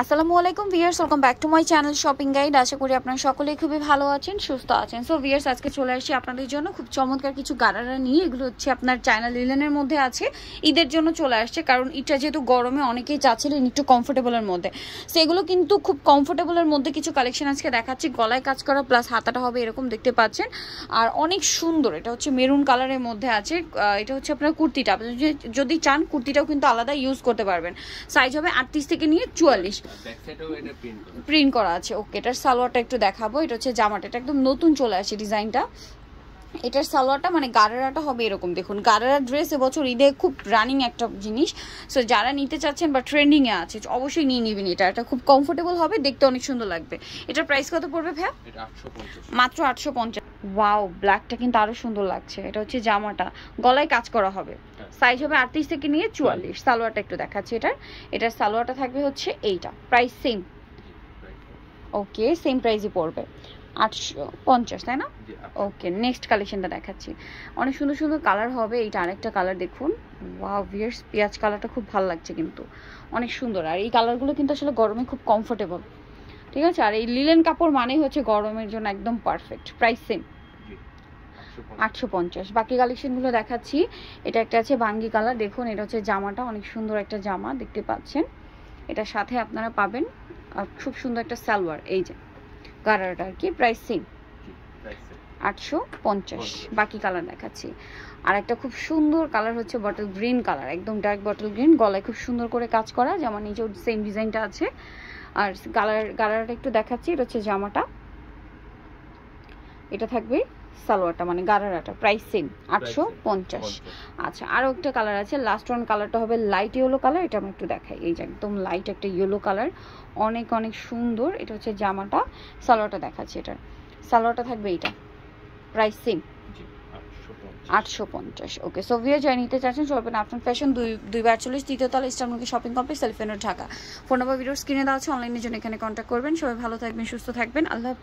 আসসালামু আলাইকুম viewers welcome back to my channel shopping guide আশা করি আপনারা সকলেই খুবই ভালো আছেন সুস্থ আছেন সো ভিয়ার্স আজকে চলে আসি আপনাদের জন্য খুব চমৎকার কিছু গাড়ারা নিয়ে এগুলো হচ্ছে আপনার চায়না লিলেনের মধ্যে আছে ঈদের জন্য চলে আসছে কারণ এটা যেহেতু গরমে অনেকেই চাচ্ছিলেন একটু কমফোর্টেবলের মধ্যে সেগুলো কিন্তু খুব কমফোর্টেবলের মধ্যে কিছু কালেকশন আজকে দেখাচ্ছি গলায় কাজ করা প্লাস হাতাটা হবে এরকম দেখতে পাচ্ছেন আর অনেক সুন্দর এটা হচ্ছে মেরুন কালারের মধ্যে আছে এটা হচ্ছে আপনার কুর্তিটা যদি চান কুর্তিটাও কিন্তু আলাদা ইউজ করতে পারবেন সাইজ হবে আটত্রিশ থেকে নিয়ে চুয়াল্লিশ প্রিন্ট করা আছে ওকে এটার সালোয়ারটা একটু দেখাবো এটা হচ্ছে জামাটা এটা একদম নতুন চলে আসে ডিজাইনটা এটার সালোয়ারটা মানে গারেরাটা হবে এরকম দেখুন গারেরা ড্রেস এবছর ঈদে খুব রানিং একটা জিনিস সো যারা নিতে চাচ্ছেন বা ট্রেন্ডিংয়ে আছে অবশ্যই নিয়ে নেবেন এটা এটা খুব কমফোর্টেবল হবে দেখতে অনেক সুন্দর লাগবে এটার প্রাইস কত পড়বে ভ্যা মাত্র আটশো পঞ্চাশ ওয়াও ব্ল্যাকটা কিন্তু আরও সুন্দর লাগছে এটা হচ্ছে জামাটা গলায় কাজ করা হবে সাইজ হবে আটত্রিশ থেকে নিয়ে চুয়াল্লিশ সালোয়ারটা একটু দেখাচ্ছি এটার এটার সালোয়ারটা থাকবে হচ্ছে এইটা প্রাইস সেম ওকে সেম প্রাইসই পড়বে আটশো পঞ্চাশ তাই না ওকে নেক্সট কালেকশনটা দেখাচ্ছি অনেক সুন্দর সুন্দর কালার হবে এইটা আরেকটা কালার দেখুন ওয়াও ভিয়ার্স পেঁয়াজ কালারটা খুব ভালো লাগছে কিন্তু অনেক সুন্দর আর এই কালারগুলো কিন্তু আসলে গরমে খুব কমফোর্টেবল ঠিক আছে আর এই লিলেন কাপড় মানেই হচ্ছে গরমের জন্য একদম পারফেক্ট প্রাইস সেম আটশো পঞ্চাশ বাকি কালেকশনগুলো দেখাচ্ছি এটা একটা আছে বাঙ্গি কালার দেখুন এটা হচ্ছে জামাটা অনেক সুন্দর একটা জামা দেখতে পাচ্ছেন এটা সাথে আপনারা পাবেন খুব সুন্দর একটা সালোয়ার এই যে গারাটা আর কি প্রাইস সেম আটশো পঞ্চাশ বাকি কালার দেখাচ্ছি আর একটা খুব সুন্দর কালার হচ্ছে বটল গ্রিন কালার একদম ডার্ক বটল গ্রিন গলায় খুব সুন্দর করে কাজ করা যেমন নিজের সেম ডিজাইনটা আছে আর কালার কালারটা একটু দেখাচ্ছি এটা হচ্ছে জামাটা এটা থাকবে সালোয়ারটা মানে গারারাটা প্রাইস সেম আটশো পঞ্চাশ আচ্ছা আরও একটা কালার আছে লাস্ট ওয়ান কালারটা হবে লাইট ইয়েলো কালার এটা আমি একটু দেখাই এই যে একদম লাইট একটা ইয়েলো কালার অনেক অনেক সুন্দর এটা হচ্ছে জামাটা সালোয়ারটা দেখাচ্ছে এটার সালোয়ারটা থাকবে এইটা প্রাইস সেম আটশো পঞ্চাশ ওকে সো ভিও জয় নিতে চাচ্ছেন চলবেন আপনার ফ্যাশন দুই দুই বার চল্লিশ তৃতীয় তলা ইস্টারমুখী শপিং কমপ্লেক্স সেলফেনো ঢাকা ফোন নম্বর ভিডিওর স্ক্রিনে দেওয়া আছে অনলাইনের জন্য এখানে কন্ট্যাক্ট করবেন সবাই ভালো থাকবেন সুস্থ থাকবেন আল্লাহ